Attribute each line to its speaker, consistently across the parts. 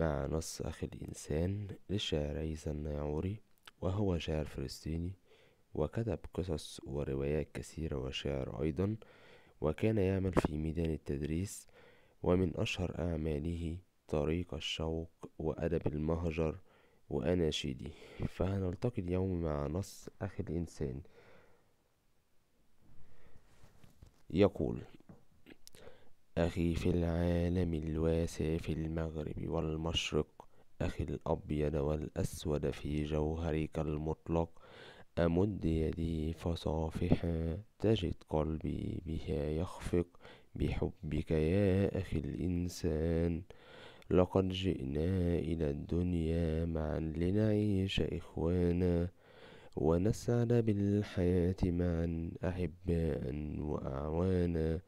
Speaker 1: مع نص أخي الإنسان للشاعر عيسى النايعوري وهو شاعر فلسطيني وكتب قصص وروايات كثيرة وشعر أيضا وكان يعمل في ميدان التدريس ومن أشهر أعماله طريق الشوق وأدب المهجر وأناشيدي فهنلتقي اليوم مع نص أخي الإنسان يقول أخي في العالم الواسع في المغرب والمشرق أخي الأبيض والأسود في جوهرك المطلق أمد يدي فصافحا تجد قلبي بها يخفق بحبك يا أخي الإنسان لقد جئنا إلى الدنيا معا لنعيش إخوانا ونسعد بالحياة معا أحباء وأعوانا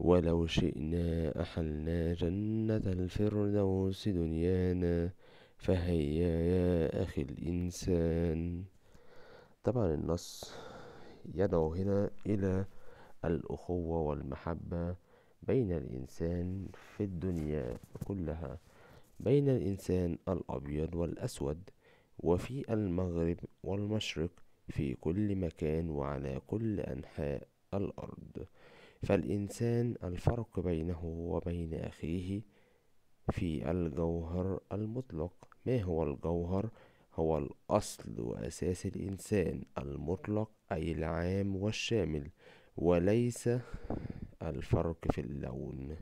Speaker 1: ولو شئنا أحلنا جنة الفردوس دنيانا فهيا يا أخي الإنسان طبعا النص يدعو هنا إلى الأخوة والمحبة بين الإنسان في الدنيا كلها بين الإنسان الأبيض والأسود وفي المغرب والمشرق في كل مكان وعلى كل أنحاء الأرض فالإنسان الفرق بينه وبين أخيه في الجوهر المطلق ما هو الجوهر هو الأصل وأساس الإنسان المطلق أي العام والشامل وليس الفرق في اللون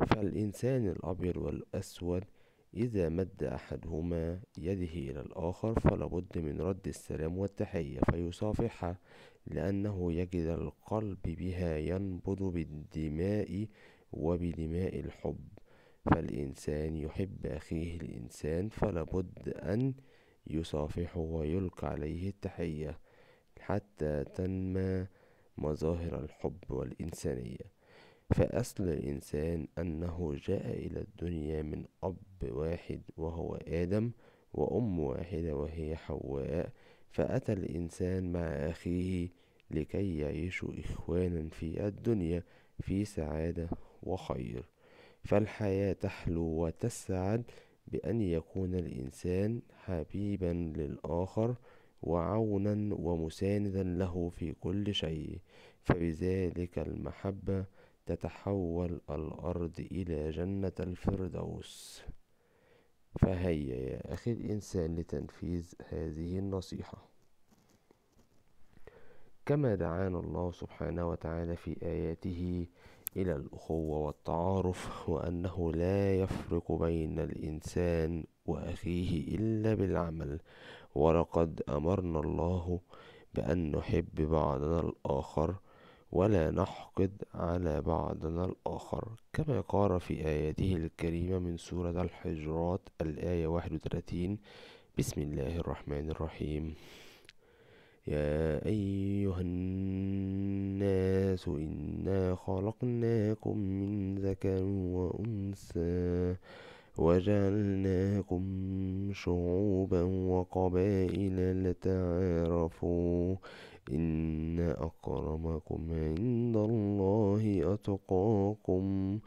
Speaker 1: فالإنسان الأبيض والأسود إذا مد أحدهما يده إلى الآخر فلابد من رد السلام والتحية فيصافحه لأنه يجد القلب بها ينبض بالدماء وبدماء الحب فالإنسان يحب أخيه الإنسان فلابد أن يصافحه ويلقي عليه التحية حتى تنمى مظاهر الحب والإنسانية فأصل الإنسان أنه جاء إلى الدنيا من أب واحد وهو آدم وأم واحدة وهي حواء فأتى الإنسان مع أخيه لكي يعيشوا إخوانا في الدنيا في سعادة وخير فالحياة تحلو وتسعد بأن يكون الإنسان حبيبا للآخر وعونا ومساندا له في كل شيء فبذلك المحبة تتحول الأرض إلى جنة الفردوس فهيا يا أخي الإنسان لتنفيذ هذه النصيحة كما دعانا الله سبحانه وتعالى في آياته إلى الأخوة والتعارف وأنه لا يفرق بين الإنسان وأخيه إلا بالعمل ولقد أمرنا الله بأن نحب بعضنا الآخر ولا نحقد على بعضنا الآخر كما قال في آياته الكريمة من سورة الحجرات الآية 31 بسم الله الرحمن الرحيم يا أيها الناس إنا خلقناكم من ذكر وأنثى وجعلناكم شعوبا وقبائل لتعارفوا إن أكرمكم عند الله أتقاكم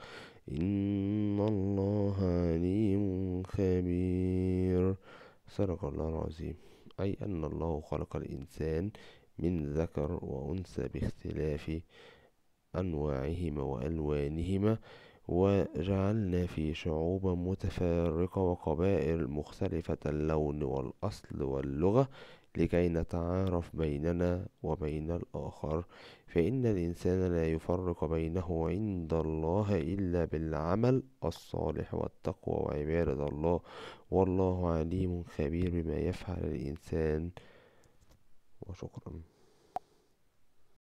Speaker 1: إن الله عليم خبير صدق الله العظيم أي أن الله خلق الإنسان من ذكر وأنثى باختلاف أنواعهما وألوانهما وجعلنا في شعوبا متفرقة وقبائل مختلفة اللون والأصل واللغة لكي نتعارف بيننا وبين الآخر فإن الإنسان لا يفرق بينه عند الله إلا بالعمل الصالح والتقوى وعبادة الله والله عليم خبير بما يفعل الإنسان وشكرا